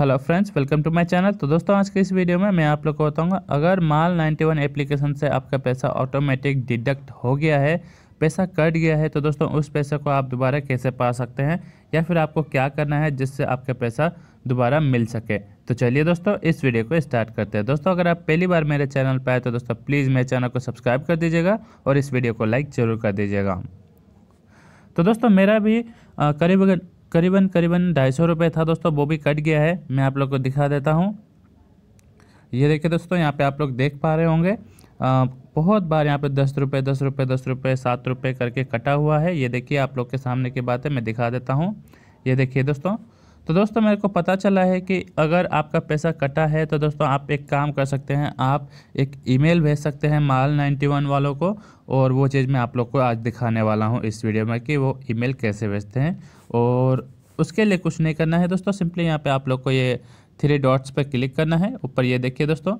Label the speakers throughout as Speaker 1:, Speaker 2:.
Speaker 1: Hello friends welcome to my channel तो दोस्तों आज के इस वीडियो में मैं आप लोग को बताऊंगा अगर माल 91 एप्लीकेशन से आपका पैसा ऑटोमेटिक डिडक्ट हो गया है पैसा कट गया है तो दोस्तों उस पैसे को आप दोबारा कैसे पा सकते हैं या फिर आपको क्या करना है जिससे आपका पैसा दोबारा मिल सके तो चलिए दोस्तों इस वीडियो को स्टार्ट करते हैं दोस्तों अगर आप पहली बार मेरे चैनल पर आए तो दोस्तों प्लीज़ मेरे चैनल को सब्सक्राइब कर दीजिएगा और इस वीडियो को लाइक ज़रूर कर दीजिएगा तो दोस्तों मेरा भी करीब अगर करीबन करीबन ढाई सौ रुपये था दोस्तों वो भी कट गया है मैं आप लोग को दिखा देता हूँ ये देखिए दोस्तों यहाँ पे आप लोग देख पा रहे होंगे बहुत बार यहाँ पे दस रुपये दस रुपये दस रुपये सात रुपये करके कटा हुआ है ये देखिए आप लोग के सामने की बात है मैं दिखा देता हूँ ये देखिए दोस्तों तो दोस्तों मेरे को पता चला है कि अगर आपका पैसा कटा है तो दोस्तों आप एक काम कर सकते हैं आप एक ईमेल भेज सकते हैं माल 91 वालों को और वो चीज़ मैं आप लोग को आज दिखाने वाला हूँ इस वीडियो में कि वो ईमेल कैसे भेजते हैं और उसके लिए कुछ नहीं करना है दोस्तों सिंपली यहाँ पर आप लोग को ये थ्री डॉट्स पर क्लिक करना है ऊपर ये देखिए दोस्तों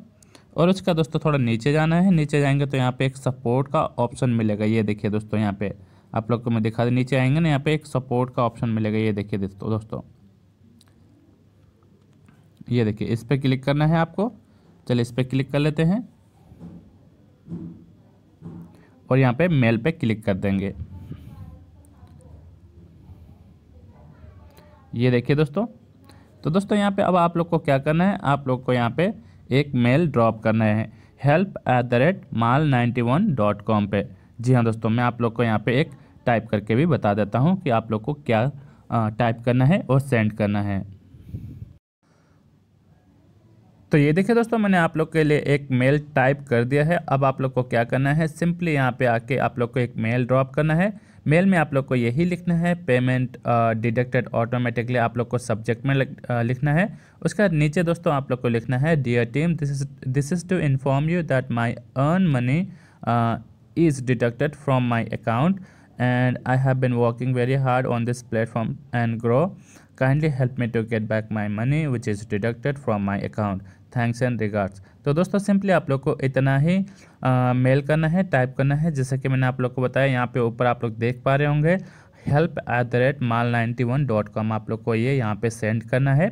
Speaker 1: और उसका दोस्तों थोड़ा नीचे जाना है नीचे जाएंगे तो यहाँ पे एक सपोर्ट का ऑप्शन मिलेगा ये देखिए दोस्तों यहाँ पे आप लोग को मैं दिखा दें नीचे आएंगे ना यहाँ पे एक सपोर्ट का ऑप्शन मिलेगा ये देखिए दोस्तों दोस्तों ये देखिए इस पर क्लिक करना है आपको चलिए इस पर क्लिक कर लेते हैं और यहाँ पे मेल पे क्लिक कर देंगे ये देखिए दोस्तों तो दोस्तों यहाँ पे अब आप लोग को क्या करना है आप लोग को यहाँ पे एक मेल ड्रॉप करना है help at the rate mall ninety one dot com पर जी हाँ दोस्तों मैं आप लोग को यहाँ पे एक टाइप करके भी बता देता हूँ कि आप लोग को क्या टाइप करना है और सेंड करना है तो ये देखिए दोस्तों मैंने आप लोग के लिए एक मेल टाइप कर दिया है अब आप लोग को क्या करना है सिंपली यहाँ पे आके आप लोग को एक मेल ड्रॉप करना है मेल में आप लोग को यही लिखना है पेमेंट डिडक्टेड ऑटोमेटिकली आप लोग को सब्जेक्ट में uh, लिखना है उसके बाद नीचे दोस्तों आप लोग को लिखना है dear team this is this is to inform you that my earn money is deducted from my account and I have been working very hard on this platform and grow. Kindly help me to get back my money which is deducted from my account. Thanks and regards तो दोस्तों simply आप लोग को इतना ही आ, mail करना है type करना है जैसा कि मैंने आप लोग को बताया यहाँ पे ऊपर आप लोग देख पा रहे होंगे help at the rate mall ninety one dot com आप लोग को ये यहाँ पे सेंड करना है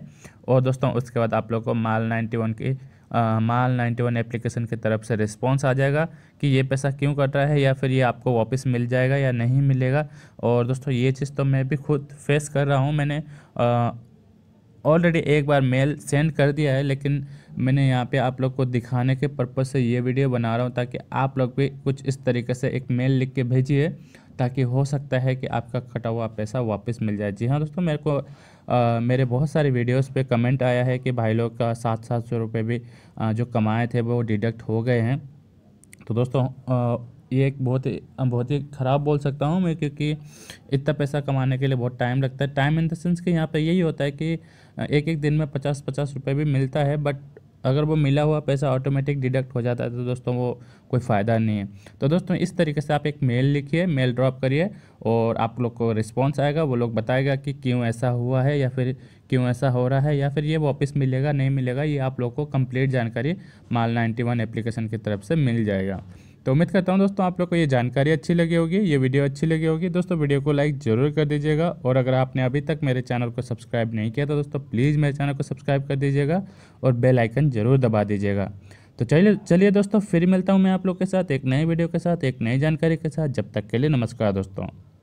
Speaker 1: और दोस्तों उसके बाद आप लोग को माल नाइन्टी वन की आ, माल 91 एप्लीकेशन की तरफ से रिस्पॉन्स आ जाएगा कि ये पैसा क्यों कट रहा है या फिर ये आपको वापस मिल जाएगा या नहीं मिलेगा और दोस्तों ये चीज़ तो मैं भी खुद फेस कर रहा हूँ मैंने ऑलरेडी एक बार मेल सेंड कर दिया है लेकिन मैंने यहाँ पे आप लोग को दिखाने के पर्पज़ से ये वीडियो बना रहा हूँ ताकि आप लोग भी कुछ इस तरीके से एक मेल लिख के भेजिए ताकि हो सकता है कि आपका कटा हुआ पैसा वापस मिल जाए जी हाँ दोस्तों मेरे को आ, मेरे बहुत सारे वीडियोस पे कमेंट आया है कि भाई लोग का सात सात सौ रुपये भी आ, जो कमाए थे वो डिडक्ट हो गए हैं तो दोस्तों आ, ये एक बहुत ही बहुत ही ख़राब बोल सकता हूँ मैं क्योंकि इतना पैसा कमाने के लिए बहुत टाइम लगता है टाइम इन देंस कि यहाँ पे यही होता है कि एक एक दिन में पचास पचास रुपये भी मिलता है बट अगर वो मिला हुआ पैसा ऑटोमेटिक डिडक्ट हो जाता है तो दोस्तों वो कोई फ़ायदा नहीं है तो दोस्तों इस तरीके से आप एक मेल लिखिए मेल ड्रॉप करिए और आप लोग को रिस्पॉन्स आएगा वो लोग बताएगा कि क्यों ऐसा हुआ है या फिर क्यों ऐसा हो रहा है या फिर ये वापस मिलेगा नहीं मिलेगा ये आप लोग को कम्प्लीट जानकारी माल नाइन्टी एप्लीकेशन की तरफ से मिल जाएगा तो उम्मीद करता हूँ दोस्तों आप लोग को ये जानकारी अच्छी लगी होगी ये वीडियो अच्छी लगी होगी दोस्तों वीडियो को लाइक जरूर कर दीजिएगा और अगर आपने अभी तक मेरे चैनल को सब्सक्राइब नहीं किया तो दोस्तों प्लीज़ मेरे चैनल को सब्सक्राइब कर दीजिएगा और बेल आइकन ज़रूर दबा दीजिएगा तो चलिए चलिए दोस्तों फिर मिलता हूँ मैं आप लोग के साथ एक नए वीडियो के साथ एक नई जानकारी के साथ जब तक के लिए नमस्कार दोस्तों